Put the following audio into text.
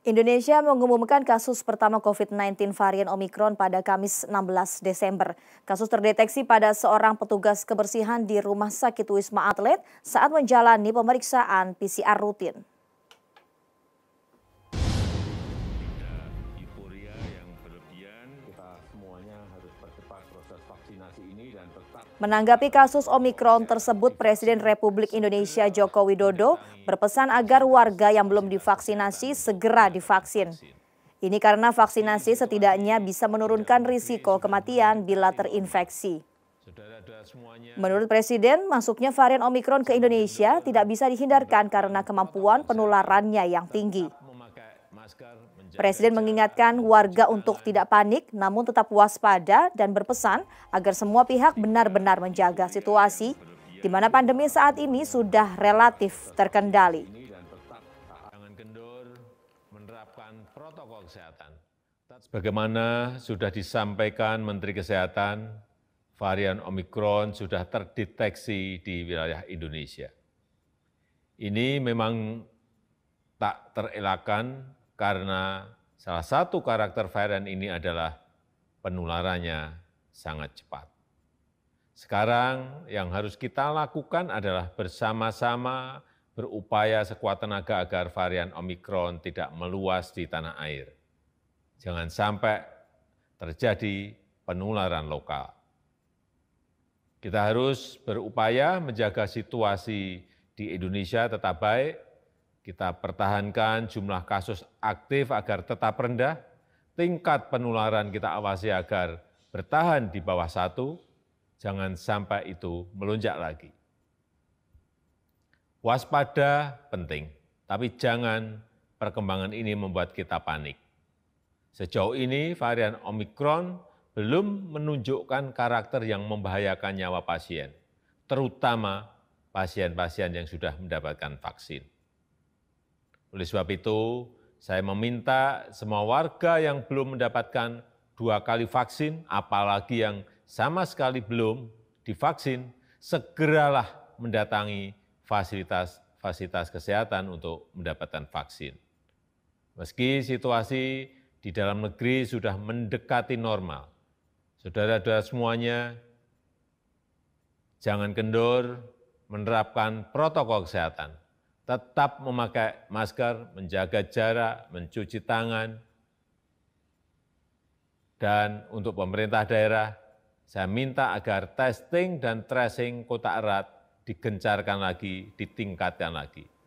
Indonesia mengumumkan kasus pertama COVID-19 varian Omikron pada Kamis 16 Desember. Kasus terdeteksi pada seorang petugas kebersihan di Rumah Sakit Wisma Atlet saat menjalani pemeriksaan PCR rutin. Menanggapi kasus Omikron tersebut, Presiden Republik Indonesia Joko Widodo berpesan agar warga yang belum divaksinasi segera divaksin. Ini karena vaksinasi setidaknya bisa menurunkan risiko kematian bila terinfeksi. Menurut Presiden, masuknya varian Omikron ke Indonesia tidak bisa dihindarkan karena kemampuan penularannya yang tinggi. Presiden mengingatkan warga untuk tidak panik namun tetap waspada dan berpesan agar semua pihak benar-benar menjaga situasi di mana pandemi saat ini sudah relatif terkendali. protokol kesehatan. Sebagaimana sudah disampaikan Menteri Kesehatan, varian Omikron sudah terdeteksi di wilayah Indonesia. Ini memang tak terelakkan karena salah satu karakter varian ini adalah penularannya sangat cepat. Sekarang yang harus kita lakukan adalah bersama-sama berupaya sekuat tenaga agar varian Omikron tidak meluas di tanah air. Jangan sampai terjadi penularan lokal. Kita harus berupaya menjaga situasi di Indonesia tetap baik kita pertahankan jumlah kasus aktif agar tetap rendah, tingkat penularan kita awasi agar bertahan di bawah satu, jangan sampai itu melonjak lagi. Waspada penting, tapi jangan perkembangan ini membuat kita panik. Sejauh ini varian Omikron belum menunjukkan karakter yang membahayakan nyawa pasien, terutama pasien-pasien yang sudah mendapatkan vaksin. Oleh sebab itu, saya meminta semua warga yang belum mendapatkan dua kali vaksin, apalagi yang sama sekali belum divaksin, segeralah mendatangi fasilitas-fasilitas kesehatan untuk mendapatkan vaksin. Meski situasi di dalam negeri sudah mendekati normal, saudara-saudara semuanya, jangan kendor menerapkan protokol kesehatan, tetap memakai masker, menjaga jarak, mencuci tangan. Dan untuk pemerintah daerah, saya minta agar testing dan tracing kota erat digencarkan lagi, ditingkatkan lagi.